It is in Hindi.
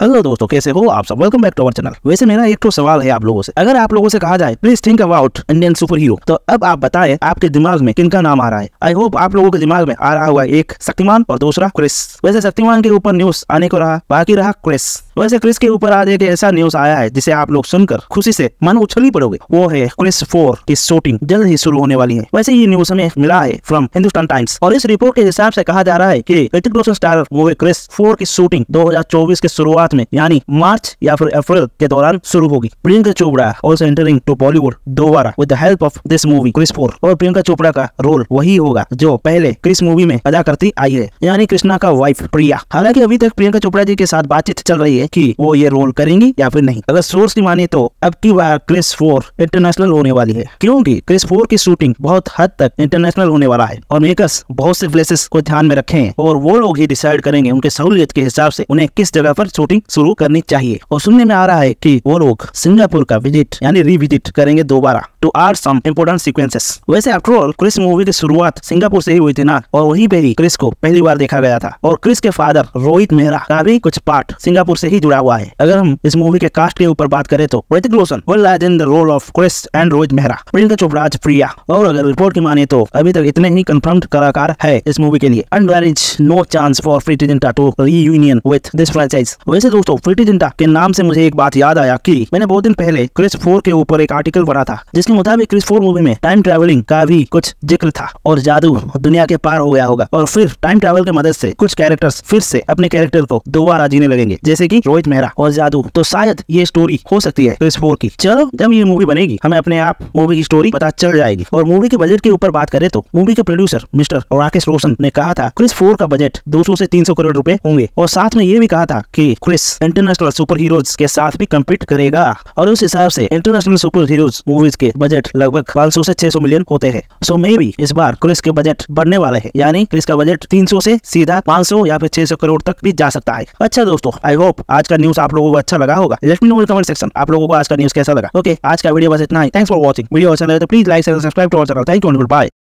हेलो दोस्तों कैसे हो आप सब welcome back to our channel वैसे मेरा एक तो सवाल है आप लोगों से अगर आप लोगों से कहा जाए please think about Indian super hero तो अब आप बताएं आपके दिमाग में किनका नाम आ रहा है आई होप आप लोगों के दिमाग में आ रहा हुआ एक शक्तिमान और दूसरा क्रिस वैसे शक्तिमान के ऊपर न्यूज आने को रहा बाकी रहा क्रिस वैसे क्रिस के ऊपर आज एक ऐसा न्यूज आया है जिसे आप लोग सुनकर खुशी से मन उछली पड़ोगे वो है क्रिस फोर की शूटिंग जल्द ही शुरू होने वाली है वैसे ये न्यूज हमें मिला है फ्रॉम हिंदुस्तान टाइम्स और इस रिपोर्ट के हिसाब से कहा जा रहा है कि Hrithik Roshan star movie Krrish four की शूटिंग 2024 के शुरुआत में यानी मार्च या फिर अप्रैल के दौरान शुरू होगी प्रियंका चोपड़ा और एंटरिंग टू बॉलीवुड दोबारा with the help of this movie Krrish four और प्रियंका चोपड़ा का रोल वही होगा जो पहले क्रिस मूवी में अदा करती आई है यानी कृष्णा का वाइफ प्रिया हालांकि अभी तक प्रियंका चोपड़ा जी के साथ बातचीत चल रही है है कि वो ये रोल करेंगी या फिर नहीं अगर सोर्स की माने तो अब की बार क्रिस फोर इंटरनेशनल होने वाली है क्योंकि क्रिस फोर की शूटिंग बहुत हद तक इंटरनेशनल होने वाला है और मेकर्स बहुत से प्लेसेस को ध्यान में रखे हैं और वो लोग ही डिसाइड करेंगे उनके सहूलियत के हिसाब से उन्हें किस जगह पर शूटिंग शुरू करनी चाहिए और सुनने में आ रहा है कि वो लोग सिंगापुर का विजिट यानी रिविजिट करेंगे दोबारा to our some important sequences वैसे आफ्टरऑल क्रिस मूवी की शुरुआत सिंगापुर से ही हुई थी ना और वही पे ही क्रिस को पहली बार देखा गया था और क्रिस के फादर रोहित मेहरा का भी कुछ पार्ट सिंगापुर से ही जुड़ा हुआ है अगर हम इस मूवी के कास्ट के ऊपर बात करें तो Hrithik Roshan in the role of Krrish and Rohit Mehra Priyanka Chopra Priya और अगर रिपोर्ट की माने तो अभी तक इतने ही कंफर्म कलाकार है इस मूवी के लिए and no chance for Preity Zinta to union with this franchise वैसे दोस्तों प्रीति जिंटा के नाम से मुझे एक बात याद आया की मैंने बहुत दिन पहले क्रिस फोर के ऊपर एक आर्टिकल पढ़ा था जिसके मुताबिक क्रिस फोर मूवी में टाइम ट्रेवलिंग का भी कुछ जिक्र था और जादू दुनिया के पार हो गया होगा और फिर टाइम ट्रेवल की मदद से कुछ कैरेक्टर्स फिर से अपने कैरेक्टर को दोबारा जीने लगेंगे जैसे कि रोहित मेहरा और जादू तो शायद ये स्टोरी हो सकती है क्रिस फोर की चलो जब ये मूवी बनेगी हमें अपने आप मूवी की स्टोरी पता चल जाएगी और मूवी के बजट के ऊपर बात करें तो मूवी के प्रोड्यूसर मिस्टर राकेश रोशन ने कहा था क्रिस फोर का बजट 200 से 300 करोड़ रुपए होंगे और साथ में ये भी कहा था कि क्रिस इंटरनेशनल सुपर हीरोज के साथ भी कम्पीट करेगा और उस हिसाब से इंटरनेशनल सुपर हीरोज मूवीज के बजट लगभग पाँच से छह मिलियन होते हैं सो मे भी इस बार क्रिस के बजट बढ़ने वाले है यानी क्रिस का बजट 300 से सीधा 500 या फिर 600 करोड़ तक भी जा सकता है अच्छा दोस्तों आई होप आज का न्यूज आप लोगों को अच्छा लगा होगा let me know comment section आप लोगों को आज का न्यूज कैसा लगा ओके okay, आज का वीडियो बस इतना ही थैंक्स फॉर वॉचिंग वीडियो अच्छा लगे तो please like subscribe to channel thank you bye